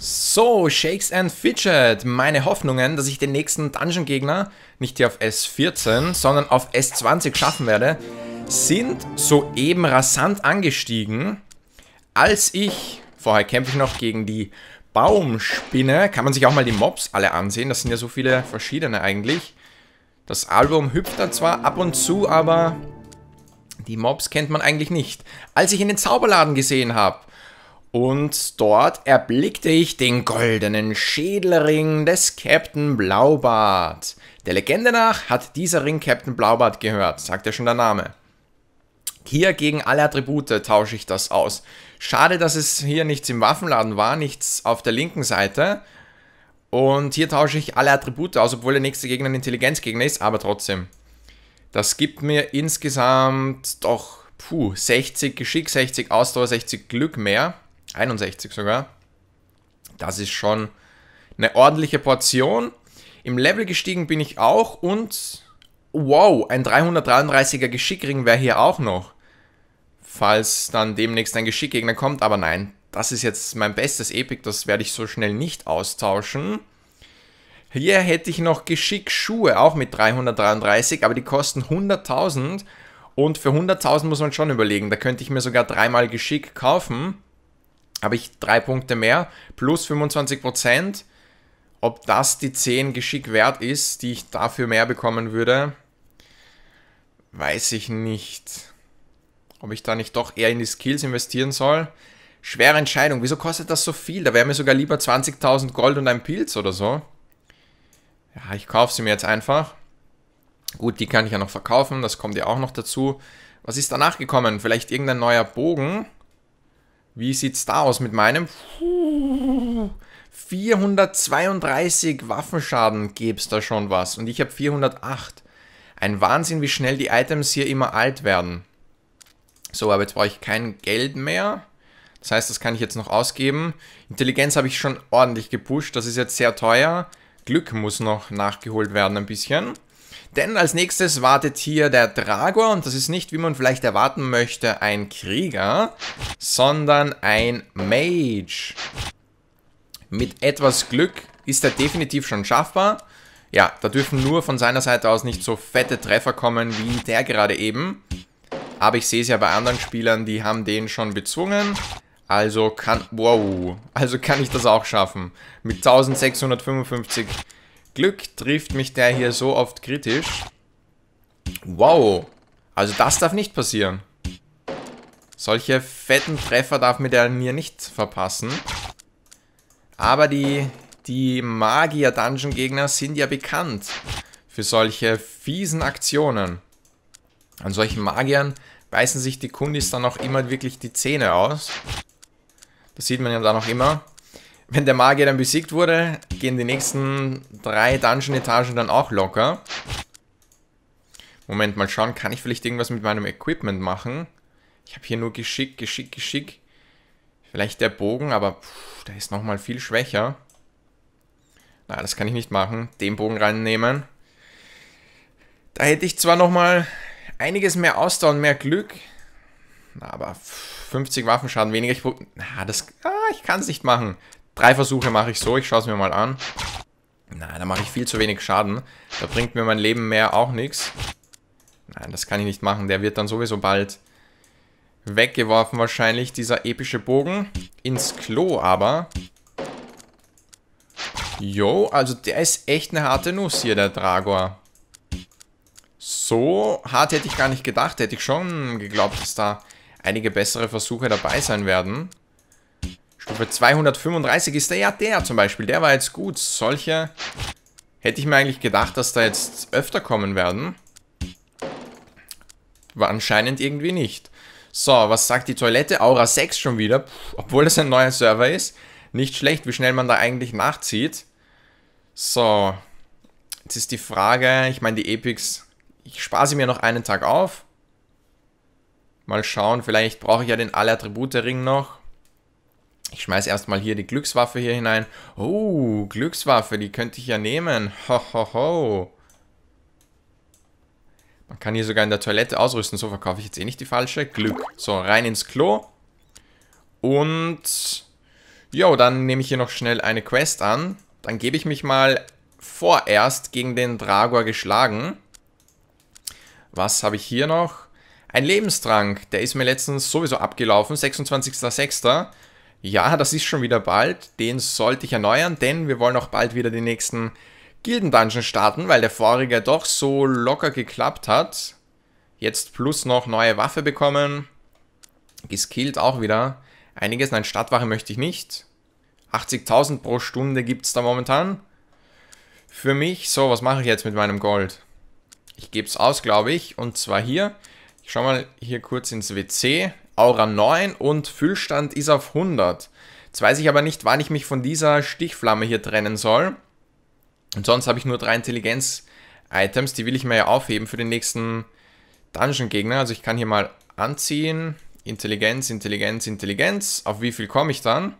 So, Shakes and Fidget. Meine Hoffnungen, dass ich den nächsten Dungeon-Gegner nicht hier auf S14, sondern auf S20 schaffen werde, sind soeben rasant angestiegen, als ich, vorher kämpfe ich noch gegen die Baumspinne, kann man sich auch mal die Mobs alle ansehen, das sind ja so viele verschiedene eigentlich. Das Album hüpft da zwar ab und zu, aber die Mobs kennt man eigentlich nicht. Als ich in den Zauberladen gesehen habe, und dort erblickte ich den goldenen Schädelring des Captain Blaubart. Der Legende nach hat dieser Ring Captain Blaubart gehört, sagt ja schon der Name. Hier gegen alle Attribute tausche ich das aus. Schade, dass es hier nichts im Waffenladen war, nichts auf der linken Seite. Und hier tausche ich alle Attribute aus, obwohl der nächste Gegner ein Intelligenzgegner ist, aber trotzdem. Das gibt mir insgesamt doch, puh, 60 Geschick, 60 Ausdauer, 60 Glück mehr. 61 sogar. Das ist schon eine ordentliche Portion. Im Level gestiegen bin ich auch und wow, ein 333er Geschickring wäre hier auch noch. Falls dann demnächst ein Geschickgegner kommt, aber nein, das ist jetzt mein bestes Epic, das werde ich so schnell nicht austauschen. Hier hätte ich noch Geschickschuhe, auch mit 333, aber die kosten 100.000 und für 100.000 muss man schon überlegen, da könnte ich mir sogar dreimal Geschick kaufen habe ich drei Punkte mehr, plus 25%. Prozent. Ob das die 10 Geschick wert ist, die ich dafür mehr bekommen würde, weiß ich nicht. Ob ich da nicht doch eher in die Skills investieren soll. Schwere Entscheidung. Wieso kostet das so viel? Da wäre mir sogar lieber 20.000 Gold und ein Pilz oder so. Ja, ich kaufe sie mir jetzt einfach. Gut, die kann ich ja noch verkaufen. Das kommt ja auch noch dazu. Was ist danach gekommen? Vielleicht irgendein neuer Bogen? Wie sieht es da aus mit meinem? 432 Waffenschaden es da schon was. Und ich habe 408. Ein Wahnsinn, wie schnell die Items hier immer alt werden. So, aber jetzt brauche ich kein Geld mehr. Das heißt, das kann ich jetzt noch ausgeben. Intelligenz habe ich schon ordentlich gepusht. Das ist jetzt sehr teuer. Glück muss noch nachgeholt werden ein bisschen. Denn als nächstes wartet hier der Dragor und das ist nicht, wie man vielleicht erwarten möchte, ein Krieger, sondern ein Mage. Mit etwas Glück ist er definitiv schon schaffbar. Ja, da dürfen nur von seiner Seite aus nicht so fette Treffer kommen wie der gerade eben. Aber ich sehe es ja bei anderen Spielern, die haben den schon bezwungen. Also kann, wow, also kann ich das auch schaffen. Mit 1655 Glück trifft mich der hier so oft kritisch. Wow. Also das darf nicht passieren. Solche fetten Treffer darf mir der hier nicht verpassen. Aber die, die Magier-Dungeon-Gegner sind ja bekannt für solche fiesen Aktionen. An solchen Magiern beißen sich die Kundis dann auch immer wirklich die Zähne aus. Das sieht man ja dann auch immer. Wenn der Magier dann besiegt wurde, gehen die nächsten drei Dungeon-Etagen dann auch locker. Moment, mal schauen, kann ich vielleicht irgendwas mit meinem Equipment machen? Ich habe hier nur Geschick, Geschick, Geschick. Vielleicht der Bogen, aber pff, der ist nochmal viel schwächer. Na, das kann ich nicht machen. Den Bogen reinnehmen. Da hätte ich zwar nochmal einiges mehr Ausdauer und mehr Glück. aber 50 Waffenschaden weniger. Ich, na, das, ah, ich kann es nicht machen. Drei Versuche mache ich so, ich schaue es mir mal an. Nein, da mache ich viel zu wenig Schaden. Da bringt mir mein Leben mehr auch nichts. Nein, das kann ich nicht machen. Der wird dann sowieso bald weggeworfen wahrscheinlich, dieser epische Bogen. Ins Klo aber. Jo, also der ist echt eine harte Nuss hier, der Dragor. So hart hätte ich gar nicht gedacht. Hätte ich schon geglaubt, dass da einige bessere Versuche dabei sein werden. Für 235 ist der ja der zum Beispiel. Der war jetzt gut. Solche hätte ich mir eigentlich gedacht, dass da jetzt öfter kommen werden. War anscheinend irgendwie nicht. So, was sagt die Toilette? Aura 6 schon wieder. Puh, obwohl das ein neuer Server ist. Nicht schlecht, wie schnell man da eigentlich nachzieht. So, jetzt ist die Frage, ich meine die Epics, ich spare sie mir noch einen Tag auf. Mal schauen, vielleicht brauche ich ja den Alle-Attribute-Ring noch. Ich schmeiße erstmal hier die Glückswaffe hier hinein. Oh, Glückswaffe, die könnte ich ja nehmen. Ho, ho, ho. Man kann hier sogar in der Toilette ausrüsten. So verkaufe ich jetzt eh nicht die falsche. Glück. So, rein ins Klo. Und... Jo, dann nehme ich hier noch schnell eine Quest an. Dann gebe ich mich mal vorerst gegen den Dragor geschlagen. Was habe ich hier noch? Ein Lebenstrank. Der ist mir letztens sowieso abgelaufen. 26.06. Ja, das ist schon wieder bald. Den sollte ich erneuern, denn wir wollen auch bald wieder den nächsten Gilden-Dungeon starten, weil der vorige doch so locker geklappt hat. Jetzt plus noch neue Waffe bekommen. Geskillt auch wieder. Einiges, nein, Stadtwache möchte ich nicht. 80.000 pro Stunde gibt es da momentan. Für mich, so, was mache ich jetzt mit meinem Gold? Ich gebe es aus, glaube ich, und zwar hier. Ich schaue mal hier kurz ins WC. Aura 9 und Füllstand ist auf 100. Jetzt weiß ich aber nicht, wann ich mich von dieser Stichflamme hier trennen soll. Und sonst habe ich nur drei Intelligenz-Items, die will ich mir ja aufheben für den nächsten Dungeon-Gegner. Also ich kann hier mal anziehen. Intelligenz, Intelligenz, Intelligenz. Auf wie viel komme ich dann?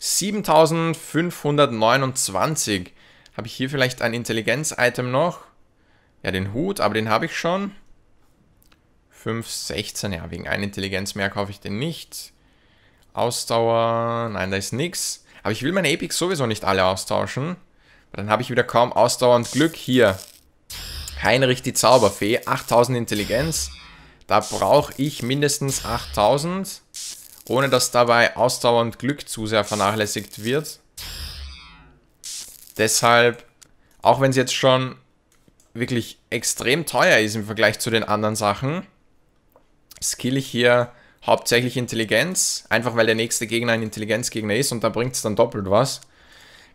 7529. Habe ich hier vielleicht ein Intelligenz-Item noch? Ja, den Hut, aber den habe ich schon. 5, 16. Ja, wegen einer Intelligenz mehr kaufe ich den nicht. Ausdauer, nein, da ist nichts. Aber ich will meine Epics sowieso nicht alle austauschen. Dann habe ich wieder kaum Ausdauer und Glück. Hier, Heinrich die Zauberfee, 8000 Intelligenz. Da brauche ich mindestens 8000, ohne dass dabei Ausdauer und Glück zu sehr vernachlässigt wird. Deshalb, auch wenn es jetzt schon wirklich extrem teuer ist im Vergleich zu den anderen Sachen, skill ich hier hauptsächlich Intelligenz, einfach weil der nächste Gegner ein Intelligenzgegner ist und da bringt es dann doppelt was.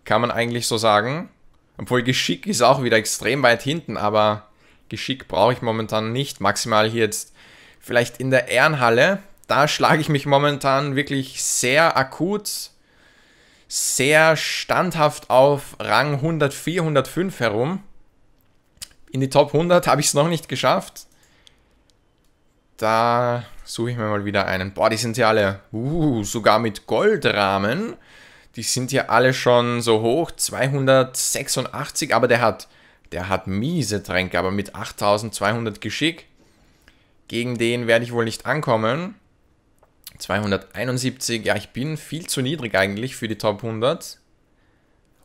Kann man eigentlich so sagen. Obwohl Geschick ist auch wieder extrem weit hinten, aber Geschick brauche ich momentan nicht. Maximal hier jetzt vielleicht in der Ehrenhalle. Da schlage ich mich momentan wirklich sehr akut, sehr standhaft auf Rang 104, 105 herum. In die Top 100 habe ich es noch nicht geschafft da suche ich mir mal wieder einen. Boah, die sind ja alle, uh, sogar mit Goldrahmen. Die sind ja alle schon so hoch, 286, aber der hat, der hat miese Tränke, aber mit 8200 Geschick. Gegen den werde ich wohl nicht ankommen. 271, ja, ich bin viel zu niedrig eigentlich für die Top 100.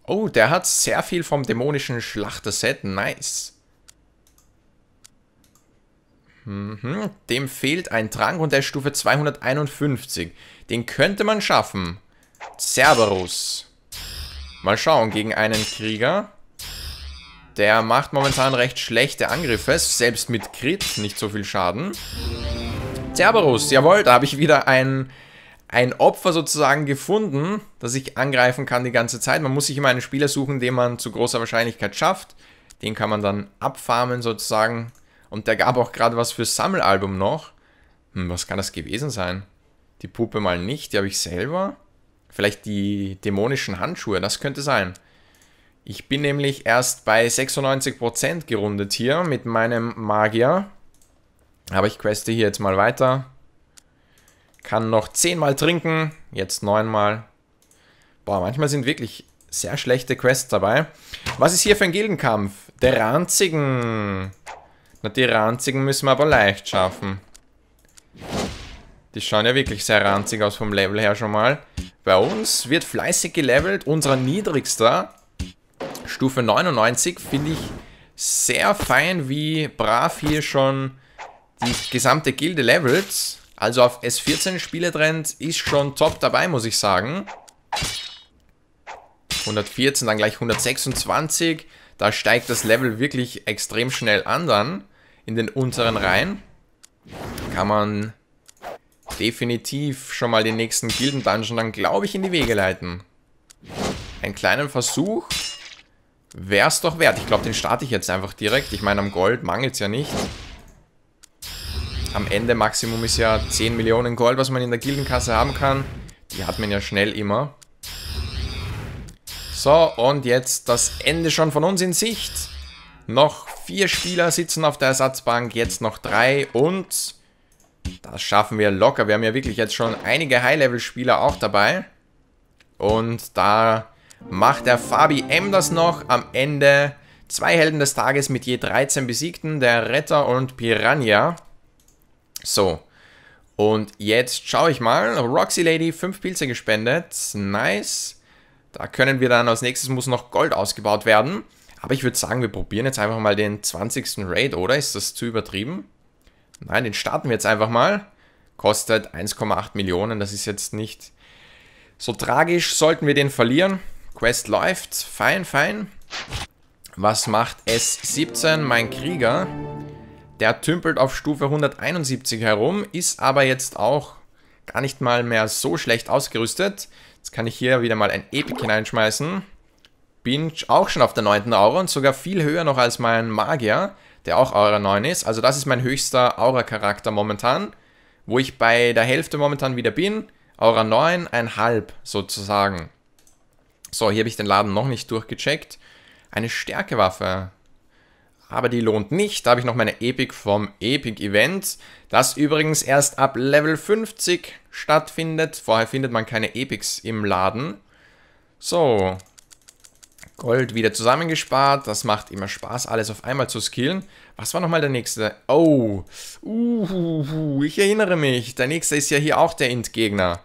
Oh, der hat sehr viel vom dämonischen schlachter Schlachterset, nice. Mhm. Dem fehlt ein Trank und der ist Stufe 251. Den könnte man schaffen. Cerberus. Mal schauen, gegen einen Krieger. Der macht momentan recht schlechte Angriffe, selbst mit Crit nicht so viel Schaden. Cerberus, jawohl, da habe ich wieder ein, ein Opfer sozusagen gefunden, das ich angreifen kann die ganze Zeit. Man muss sich immer einen Spieler suchen, den man zu großer Wahrscheinlichkeit schafft. Den kann man dann abfarmen sozusagen und der gab auch gerade was fürs Sammelalbum noch. Hm, was kann das gewesen sein? Die Puppe mal nicht, die habe ich selber. Vielleicht die dämonischen Handschuhe, das könnte sein. Ich bin nämlich erst bei 96% gerundet hier mit meinem Magier. Aber ich queste hier jetzt mal weiter. Kann noch 10 mal trinken, jetzt 9 mal. Boah, manchmal sind wirklich sehr schlechte Quests dabei. Was ist hier für ein Gildenkampf? Der ranzigen na, die ranzigen müssen wir aber leicht schaffen. Die schauen ja wirklich sehr ranzig aus vom Level her schon mal. Bei uns wird fleißig gelevelt. Unser niedrigster, Stufe 99, finde ich sehr fein, wie brav hier schon die gesamte Gilde levelt. Also auf S14 Spieletrend ist schon top dabei, muss ich sagen. 114, dann gleich 126. Da steigt das Level wirklich extrem schnell an dann in den unteren Reihen. Kann man definitiv schon mal den nächsten Gilden-Dungeon dann, glaube ich, in die Wege leiten. Einen kleinen Versuch wäre es doch wert. Ich glaube, den starte ich jetzt einfach direkt. Ich meine, am Gold mangelt es ja nicht. Am Ende Maximum ist ja 10 Millionen Gold, was man in der Gildenkasse haben kann. Die hat man ja schnell immer. So, und jetzt das Ende schon von uns in Sicht. Noch Vier Spieler sitzen auf der Ersatzbank, jetzt noch drei und das schaffen wir locker. Wir haben ja wirklich jetzt schon einige High-Level-Spieler auch dabei. Und da macht der Fabi M das noch am Ende. Zwei Helden des Tages mit je 13 Besiegten, der Retter und Piranha. So. Und jetzt schaue ich mal. Roxy Lady, 5 Pilze gespendet. Nice. Da können wir dann als nächstes muss noch Gold ausgebaut werden. Aber ich würde sagen, wir probieren jetzt einfach mal den 20. Raid, oder? Ist das zu übertrieben? Nein, den starten wir jetzt einfach mal. Kostet 1,8 Millionen, das ist jetzt nicht so tragisch. Sollten wir den verlieren? Quest läuft, fein, fein. Was macht S17, mein Krieger? Der tümpelt auf Stufe 171 herum, ist aber jetzt auch gar nicht mal mehr so schlecht ausgerüstet. Jetzt kann ich hier wieder mal ein Epic hineinschmeißen bin auch schon auf der 9. Aura und sogar viel höher noch als mein Magier, der auch Aura 9 ist. Also das ist mein höchster Aura-Charakter momentan, wo ich bei der Hälfte momentan wieder bin. Aura 9, ein halb sozusagen. So, hier habe ich den Laden noch nicht durchgecheckt. Eine Stärkewaffe. Aber die lohnt nicht. Da habe ich noch meine Epic vom Epic Event. Das übrigens erst ab Level 50 stattfindet. Vorher findet man keine Epics im Laden. So, Gold wieder zusammengespart. Das macht immer Spaß, alles auf einmal zu skillen. Was war nochmal der nächste? Oh, uhuhu, ich erinnere mich. Der nächste ist ja hier auch der Endgegner.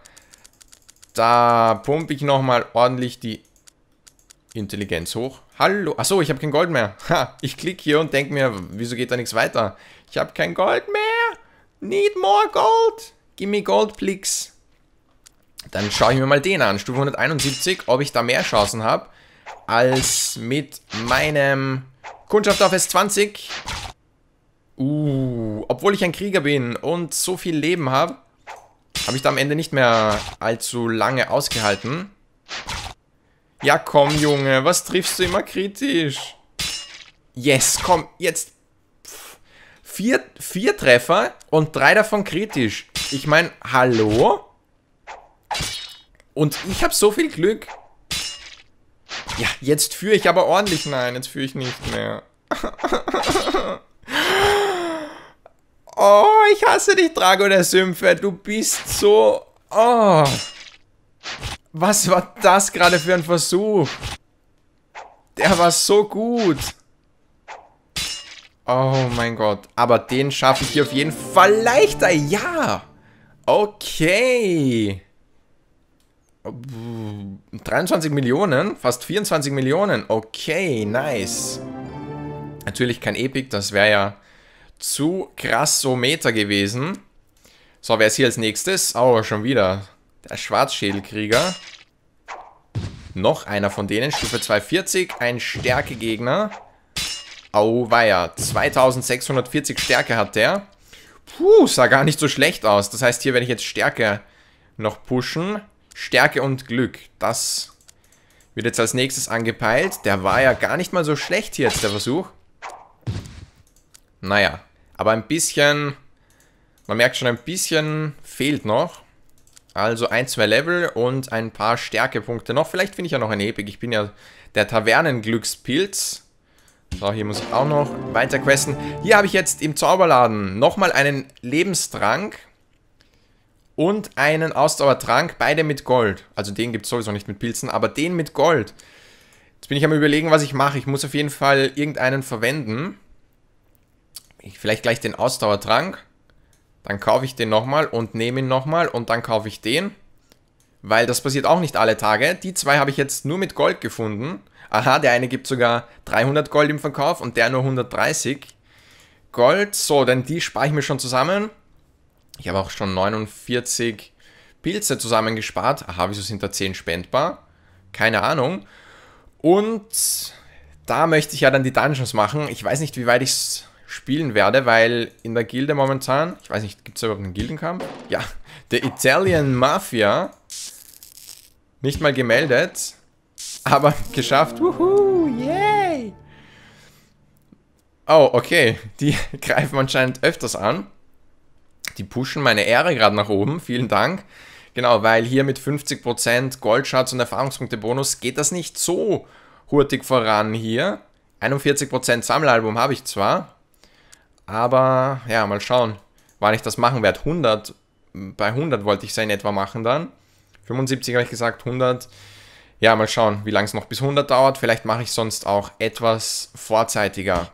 Da pumpe ich nochmal ordentlich die Intelligenz hoch. Hallo. Achso, ich habe kein Gold mehr. Ha, ich klicke hier und denke mir, wieso geht da nichts weiter? Ich habe kein Gold mehr. Need more gold. Gimme gold, please. Dann schaue ich mir mal den an. Stufe 171, ob ich da mehr Chancen habe als mit meinem Kundschafter auf S20. Uh, obwohl ich ein Krieger bin und so viel Leben habe, habe ich da am Ende nicht mehr allzu lange ausgehalten. Ja, komm, Junge, was triffst du immer kritisch? Yes, komm, jetzt. vier, vier Treffer und drei davon kritisch. Ich meine, hallo? Und ich habe so viel Glück. Ja, jetzt führe ich aber ordentlich. Nein, jetzt führe ich nicht mehr. oh, ich hasse dich, Drago der Sümpfe. Du bist so... Oh. Was war das gerade für ein Versuch? Der war so gut. Oh mein Gott. Aber den schaffe ich hier auf jeden Fall leichter. Ja. Okay. 23 Millionen? Fast 24 Millionen. Okay, nice. Natürlich kein Epic, das wäre ja zu krass so Meta gewesen. So, wer ist hier als nächstes? Oh, schon wieder. Der Schwarzschädelkrieger. Noch einer von denen, Stufe 240, ein Stärkegegner. Auweia, 2640 Stärke hat der. Puh, sah gar nicht so schlecht aus. Das heißt, hier werde ich jetzt Stärke noch pushen. Stärke und Glück. Das wird jetzt als nächstes angepeilt. Der war ja gar nicht mal so schlecht hier jetzt, der Versuch. Naja, aber ein bisschen, man merkt schon, ein bisschen fehlt noch. Also ein, zwei Level und ein paar Stärkepunkte noch. Vielleicht finde ich ja noch eine Epic. Ich bin ja der Tavernenglückspilz. So, hier muss ich auch noch weiter questen. Hier habe ich jetzt im Zauberladen nochmal einen Lebenstrank und einen Ausdauertrank, beide mit Gold. Also den gibt es sowieso nicht mit Pilzen, aber den mit Gold. Jetzt bin ich am überlegen, was ich mache. Ich muss auf jeden Fall irgendeinen verwenden. Ich vielleicht gleich den Ausdauertrank. Dann kaufe ich den nochmal und nehme ihn nochmal und dann kaufe ich den. Weil das passiert auch nicht alle Tage. Die zwei habe ich jetzt nur mit Gold gefunden. Aha, der eine gibt sogar 300 Gold im Verkauf und der nur 130 Gold. So, denn die spare ich mir schon zusammen. Ich habe auch schon 49 Pilze zusammengespart. Aha, wieso sind da 10 spendbar? Keine Ahnung. Und da möchte ich ja dann die Dungeons machen. Ich weiß nicht, wie weit ich es spielen werde, weil in der Gilde momentan, ich weiß nicht, gibt es überhaupt einen Gildenkampf? Ja, der Italian Mafia, nicht mal gemeldet, aber geschafft. Wuhu, yay! Oh, okay, die greifen anscheinend öfters an die pushen meine Ehre gerade nach oben. Vielen Dank. Genau, weil hier mit 50% Goldschatz und Erfahrungspunkte Bonus geht das nicht so hurtig voran hier. 41% Sammelalbum habe ich zwar, aber ja, mal schauen, wann ich das machen werde. 100, bei 100 wollte ich es in etwa machen dann. 75 habe ich gesagt, 100. Ja, mal schauen, wie lange es noch bis 100 dauert. Vielleicht mache ich sonst auch etwas vorzeitiger.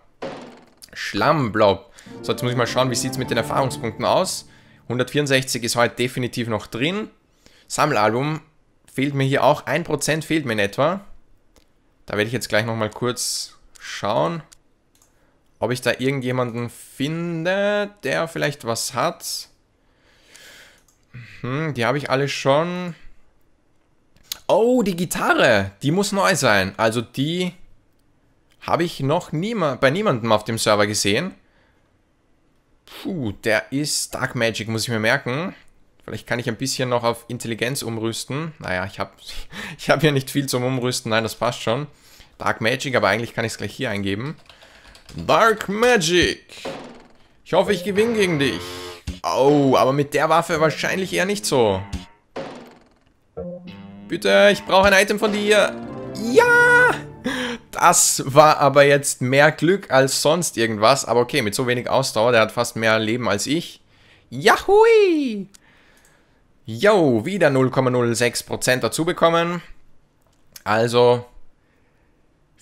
Schlammblaubeer. So, jetzt muss ich mal schauen, wie sieht es mit den Erfahrungspunkten aus. 164 ist heute definitiv noch drin. Sammelalbum fehlt mir hier auch. 1% fehlt mir in etwa. Da werde ich jetzt gleich nochmal kurz schauen, ob ich da irgendjemanden finde, der vielleicht was hat. Hm, die habe ich alle schon. Oh, die Gitarre. Die muss neu sein. Also die habe ich noch niema bei niemandem auf dem Server gesehen. Puh, der ist Dark Magic, muss ich mir merken. Vielleicht kann ich ein bisschen noch auf Intelligenz umrüsten. Naja, ich habe ich hab hier nicht viel zum Umrüsten. Nein, das passt schon. Dark Magic, aber eigentlich kann ich es gleich hier eingeben. Dark Magic. Ich hoffe, ich gewinne gegen dich. Oh, aber mit der Waffe wahrscheinlich eher nicht so. Bitte, ich brauche ein Item von dir. Ja! das war aber jetzt mehr Glück als sonst irgendwas. Aber okay, mit so wenig Ausdauer, der hat fast mehr Leben als ich. Yahui! Yo, wieder 0,06% dazu bekommen. Also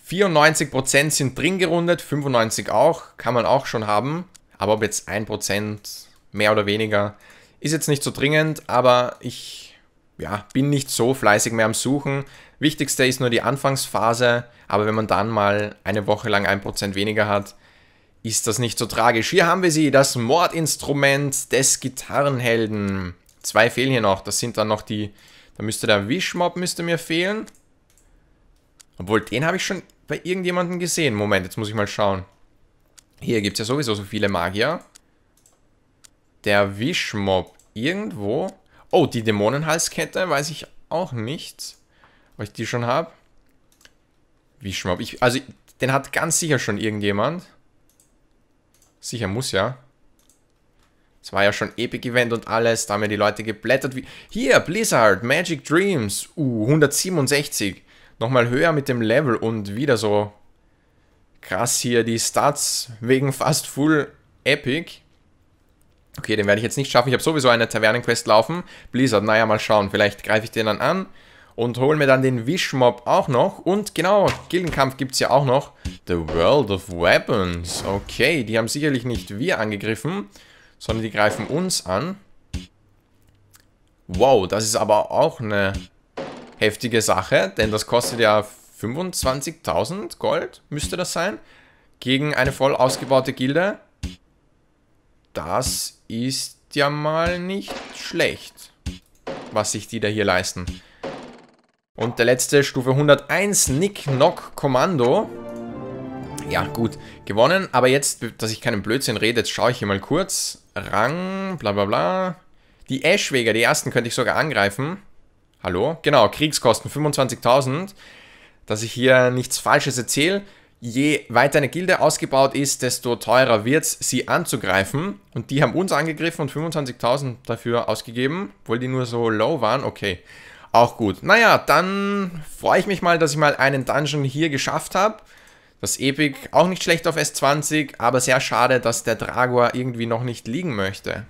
94% sind drin gerundet, 95% auch, kann man auch schon haben. Aber ob jetzt 1% mehr oder weniger, ist jetzt nicht so dringend, aber ich ja, bin nicht so fleißig mehr am Suchen. Wichtigste ist nur die Anfangsphase, aber wenn man dann mal eine Woche lang 1% weniger hat, ist das nicht so tragisch. Hier haben wir sie, das Mordinstrument des Gitarrenhelden. Zwei fehlen hier noch, das sind dann noch die, da müsste der Wischmob müsste mir fehlen. Obwohl, den habe ich schon bei irgendjemandem gesehen. Moment, jetzt muss ich mal schauen. Hier gibt es ja sowieso so viele Magier. Der Wischmob, irgendwo Oh, die Dämonenhalskette weiß ich auch nicht, ob ich die schon habe. Wie schmaub ich. Also, den hat ganz sicher schon irgendjemand. Sicher muss ja. Es war ja schon Epic Event und alles, da haben ja die Leute geblättert wie. Hier, Blizzard, Magic Dreams, uh, 167. Nochmal höher mit dem Level und wieder so krass hier die Stats wegen fast full Epic. Okay, den werde ich jetzt nicht schaffen. Ich habe sowieso eine Tavernenquest laufen. Blizzard, naja, mal schauen. Vielleicht greife ich den dann an und hole mir dann den Wishmob auch noch. Und genau, Gildenkampf gibt es ja auch noch. The World of Weapons. Okay, die haben sicherlich nicht wir angegriffen, sondern die greifen uns an. Wow, das ist aber auch eine heftige Sache, denn das kostet ja 25.000 Gold, müsste das sein, gegen eine voll ausgebaute Gilde das ist ja mal nicht schlecht, was sich die da hier leisten. Und der letzte, Stufe 101, Nick Knock Kommando. Ja, gut, gewonnen. Aber jetzt, dass ich keinen Blödsinn rede, jetzt schaue ich hier mal kurz. Rang, bla bla bla. Die Ashweger, die ersten könnte ich sogar angreifen. Hallo? Genau, Kriegskosten 25.000. Dass ich hier nichts Falsches erzähle je weiter eine Gilde ausgebaut ist, desto teurer wird es, sie anzugreifen. Und die haben uns angegriffen und 25.000 dafür ausgegeben, obwohl die nur so low waren. Okay, auch gut. Naja, dann freue ich mich mal, dass ich mal einen Dungeon hier geschafft habe. Das Epic auch nicht schlecht auf S20, aber sehr schade, dass der Dragor irgendwie noch nicht liegen möchte.